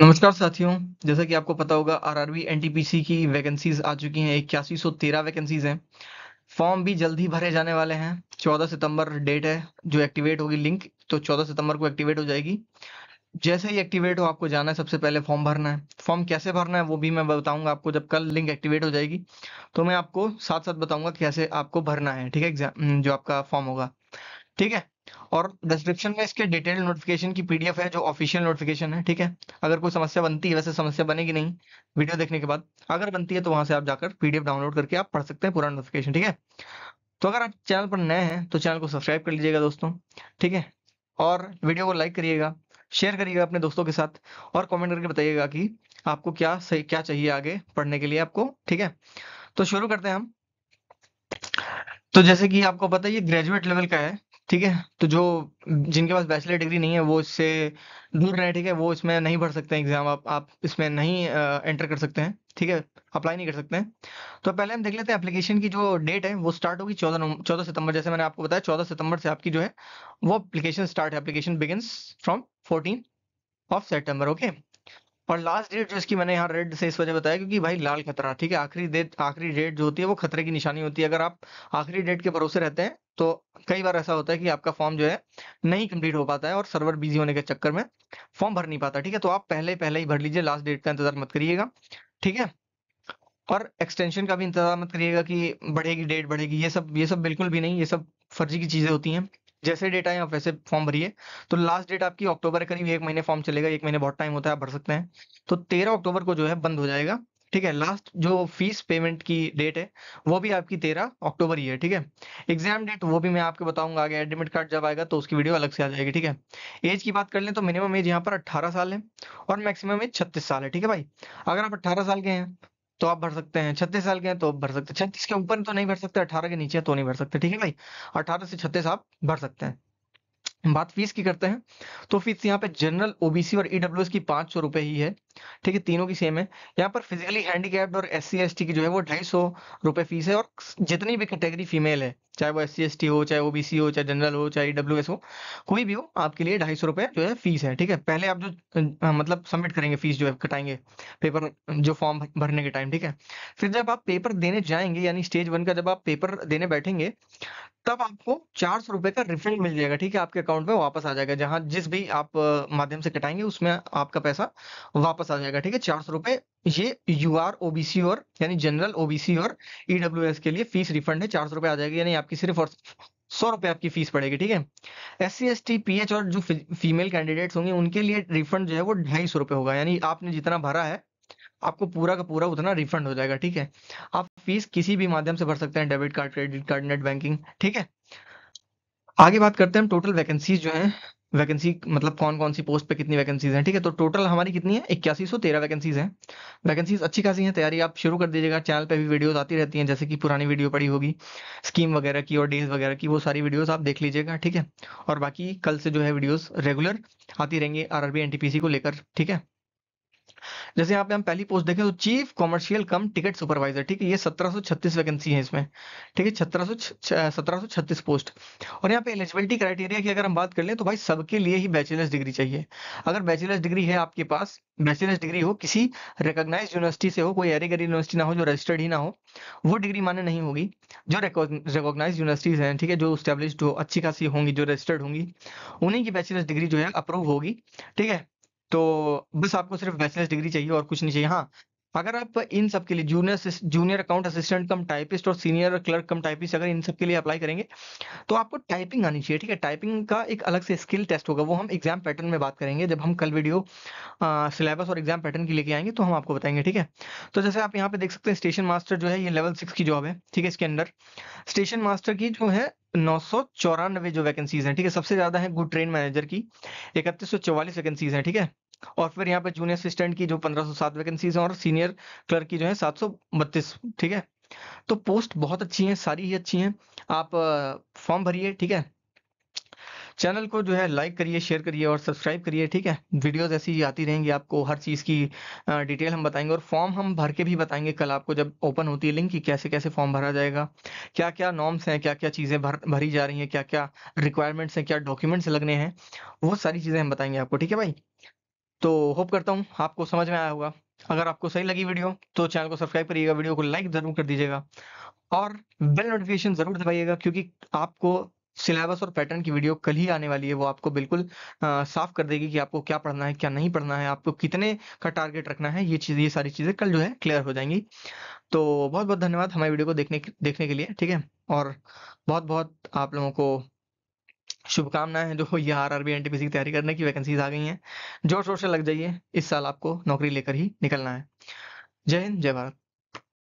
नमस्कार साथियों जैसा कि आपको पता होगा आरआरबी एनटीपीसी की वैकेंसीज आ चुकी हैं इक्यासी सौ तेरह वैकेंसीज हैं फॉर्म भी जल्द ही भरे जाने वाले हैं चौदह सितंबर डेट है जो एक्टिवेट होगी लिंक तो चौदह सितंबर को एक्टिवेट हो जाएगी जैसे ही एक्टिवेट हो आपको जाना है सबसे पहले फॉर्म भरना है फॉर्म कैसे भरना है वो भी मैं बताऊंगा आपको जब कल लिंक एक्टिवेट हो जाएगी तो मैं आपको साथ साथ बताऊंगा कैसे आपको भरना है ठीक है एग्जाम जो आपका फॉर्म होगा ठीक है और डिस्क्रिप्शन में इसके डिटेल नोटिफिकेशन की पीडीएफ है जो ऑफिशियल नोटिफिकेशन है ठीक है अगर कोई समस्या बनती है वैसे समस्या बनेगी नहीं वीडियो देखने के बाद अगर बनती है तो वहां से आप जाकर पीडीएफ डाउनलोड करके आप पढ़ सकते हैं पूरा नोटिफिकेशन ठीक है तो अगर आप चैनल पर नए हैं तो चैनल को सब्सक्राइब कर लीजिएगा दोस्तों ठीक है और वीडियो को लाइक करिएगा शेयर करिएगा अपने दोस्तों के साथ और कमेंट करके बताइएगा कि आपको क्या सही क्या चाहिए आगे पढ़ने के लिए आपको ठीक है तो शुरू करते हैं हम तो जैसे कि आपको पता है ये ग्रेजुएट लेवल का है ठीक है तो जो जिनके पास बैचलर डिग्री नहीं है वो इससे दूर रहें ठीक है वो इसमें नहीं भर सकते हैं एग्जाम आप आप इसमें नहीं आ, एंटर कर सकते हैं ठीक है अप्लाई नहीं कर सकते हैं तो पहले हम देख लेते हैं एप्लीकेशन की जो डेट है वो स्टार्ट होगी चौदह चौदह सितंबर जैसे मैंने आपको बताया चौदह सितंबर से आपकी जो है वो अपलीकेशन स्टार्ट है application begin from fourteen of September okay और लास्ट डेट जो इसकी मैंने यहाँ रेड से इस वजह बताया क्योंकि भाई लाल खतरा ठीक है आखिरी डेट आखिरी डेट जो होती है वो खतरे की निशानी होती है अगर आप आखिरी डेट के भरोसे रहते हैं तो कई बार ऐसा होता है कि आपका फॉर्म जो है नहीं कंप्लीट हो पाता है और सर्वर बिजी होने के चक्कर में फॉर्म भर नहीं पाता ठीक है तो आप पहले पहले ही भर लीजिए लास्ट डेट का इंतजार मत करिएगा ठीक है और एक्सटेंशन का भी इंतजार मत करिएगा कि बढ़ेगी डेट बढ़ेगी ये सब ये सब बिल्कुल भी नहीं ये सब फर्जी की चीजें होती हैं जैसे डेटा आप वैसे फॉर्म भरिए तो लास्ट डेट आपकी अक्टूबर करीब एक महीने फॉर्म चलेगा एक महीने बहुत टाइम होता है आप भर सकते हैं तो तेरह अक्टूबर को जो है बंद हो जाएगा ठीक है लास्ट जो फीस पेमेंट की डेट है वो भी आपकी तेरह अक्टूबर ही है ठीक है एग्जाम डेट वो भी मैं आपको बताऊंगा आगे एडमिट कार्ड जब आएगा तो उसकी वीडियो अलग से आ जाएगी ठीक है एज की बात कर लें तो मिनिमम एज यहाँ पर अट्ठारह साल है और मैक्सिमम एज छत्तीस साल है ठीक है भाई अगर आप अट्ठारह साल के हैं तो आप भर सकते हैं छत्तीस साल के हैं तो आप भर सकते हैं छत्तीस के ऊपर तो नहीं भर सकते अठारह के नीचे तो नहीं भर सकते ठीक है भाई अठारह से छत्तीस आप भर सकते हैं बात फीस की करते हैं तो फीस यहाँ पे जनरल ओबीसी और ईडब्ल्यू की पांच सौ रुपए ही है ठीक है तीनों की सेम है यहाँ पर फिजिकली हैंडीकैप्ड और एस सी की जो है वो ढाई सौ रुपये फीस है और जितनी भी कैटेगरी फीमेल है चाहे वो एस सी हो चाहे ओ हो चाहे जनरल हो चाहे डब्ल्यू हो कोई भी हो आपके लिए ढाई सौ रुपये जो है फीस है ठीक है पहले आप जो आ, मतलब सबमिट करेंगे फीस जो है कटाएंगे पेपर जो फॉर्म भरने के टाइम ठीक है फिर जब आप पेपर देने जाएंगे यानी स्टेज वन का जब आप पेपर देने बैठेंगे तब आपको चार सौ रुपए का रिफंड मिल जाएगा ठीक है आपके अकाउंट में वापस आ जाएगा जहां जिस भी आप माध्यम से कटाएंगे उसमें आपका पैसा वापस पास आ जाएगा ठीक है चार सौ ये यू आर ओबीसी और यानी जनरल ओबीसी और ईडब्ल्यू e के लिए फीस रिफंड है चार सौ आ जाएगी यानी आपकी सिर्फ और सौ रुपए आपकी फीस पड़ेगी ठीक है S C S T P H और जो फीमेल कैंडिडेट्स होंगे उनके लिए रिफंड जो है वो ढाई सौ रुपए होगा यानी आपने जितना भरा है आपको पूरा का पूरा उतना रिफंड हो जाएगा ठीक है आप फीस किसी भी माध्यम से भर सकते हैं debit card credit card net banking ठीक है आगे बात करते हैं टोटल वैकेंसीज जो है वैकेंसी मतलब कौन कौन सी पोस्ट पे कितनी वैकेंसीज हैं ठीक है तो टोटल हमारी कितनी है इक्यासी सौ तेरह वैकेंसीज हैं वैकेंसीज अच्छी खासी हैं तैयारी आप शुरू कर दीजिएगा चैनल पे भी वीडियोस आती रहती हैं जैसे कि पुरानी वीडियो पड़ी होगी स्कीम वगैरह की और डेज वगैरह की वो सारी वीडियोज आप देख लीजिएगा ठीक है और बाकी कल से जो है वीडियोज रेगुलर आती रहेंगे आर आर को लेकर ठीक है जैसे यहाँ पे हम पहली पोस्ट देखें तो chief commercial cum ticket supervisor ठीक है ये 1736 वैकेंसी है इसमें ठीक है 1700 1736 पोस्ट और यहाँ पे एलिजिबिलिटी क्राइटेरिया की अगर हम बात कर ले तो भाई सबके लिए ही बैचलर्स डिग्री चाहिए अगर बैचलर्स डिग्री है आपके पास बैचलर्स डिग्री हो किसी रिकोगनाइज यूनिवर्सिटी से हो कोई एरी गरी यूनिवर्सिटी ना हो जो रजिस्टर्ड ही ना हो वो डिग्री मान्य नहीं होगी जो रिकोगनाइज यूनिवर्सिटीज हैं ठीक है जो स्टेब्लिश हो अच्छी खासी होंगी जो रजिस्टर्ड होंगी उन्हीं की बैचलर्स डिग्री जो है अप्रूव होगी ठीक है तो बस आपको सिर्फ बैचलर्स डिग्री चाहिए और कुछ नहीं चाहिए हाँ अगर आप इन सब के लिए junior junior account assistant cum typist और सीनियर क्लर्क कम टाइपिस्ट अगर इन सब के लिए अप्लाई करेंगे तो आपको टाइपिंग आनी चाहिए ठीक है टाइपिंग का एक अलग से स्किल टेस्ट होगा वो हम एग्जाम पैटर्न में बात करेंगे जब हम कल वीडियो सिलेबस और एग्जाम पैटर्न की लेके आएंगे तो हम आपको बताएंगे ठीक है तो जैसे आप यहाँ पे देख सकते हैं स्टेशन मास्टर जो है ये लेवल सिक्स की जॉब है ठीक है इसके अंदर स्टेशन मास्टर की जो है नौ सौ चौरानवे जो वैकेंसीज है ठीक है सबसे ज्यादा है गुड ट्रेन मैनेजर की इकतीस सौ चौवालीस वैकेंसीज है ठीक है और फिर यहाँ पे जूनियर असिस्टेंट की जो 1507 वैकेंसीज हैं और सीनियर क्लर्क की जो है बत्तीस ठीक है तो पोस्ट बहुत अच्छी है सारी ही अच्छी है आप फॉर्म भरिए ठीक है चैनल को जो है लाइक करिए शेयर करिए और सब्सक्राइब करिए ठीक है वीडियोस ऐसी ही आती रहेंगी आपको हर चीज़ की डिटेल हम बताएंगे और फॉर्म हम भर के भी बताएंगे कल आपको जब ओपन होती है लिंक कि कैसे कैसे फॉर्म भरा जाएगा क्या क्या नॉर्म्स हैं क्या क्या चीज़ें भर भरी जा रही हैं क्या क्या रिक्वायरमेंट्स हैं क्या डॉक्यूमेंट्स लगने हैं वो सारी चीज़ें हम बताएंगे आपको ठीक है भाई तो होप करता हूँ आपको समझ में आया होगा अगर आपको सही लगी वीडियो तो चैनल को सब्सक्राइब करिएगा वीडियो को लाइक जरूर कर दीजिएगा और बेल नोटिफिकेशन जरूर दबाइएगा क्योंकि आपको सिलेबस और पैटर्न की वीडियो कल ही आने वाली है वो आपको बिल्कुल आ, साफ कर देगी कि आपको क्या पढ़ना है क्या नहीं पढ़ना है आपको कितने का टारगेट रखना है ये चीज ये सारी चीजें कल जो है क्लियर हो जाएंगी तो बहुत बहुत धन्यवाद हमारी वीडियो को देखने देखने के लिए ठीक है और बहुत बहुत आप लोगों को शुभकामनाएं जो ये आर आर बी एन की तैयारी करने की वैकेंसीज आ गई हैं जोर शोर से लग जाइए इस साल आपको नौकरी लेकर ही निकलना है जय हिंद जय भारत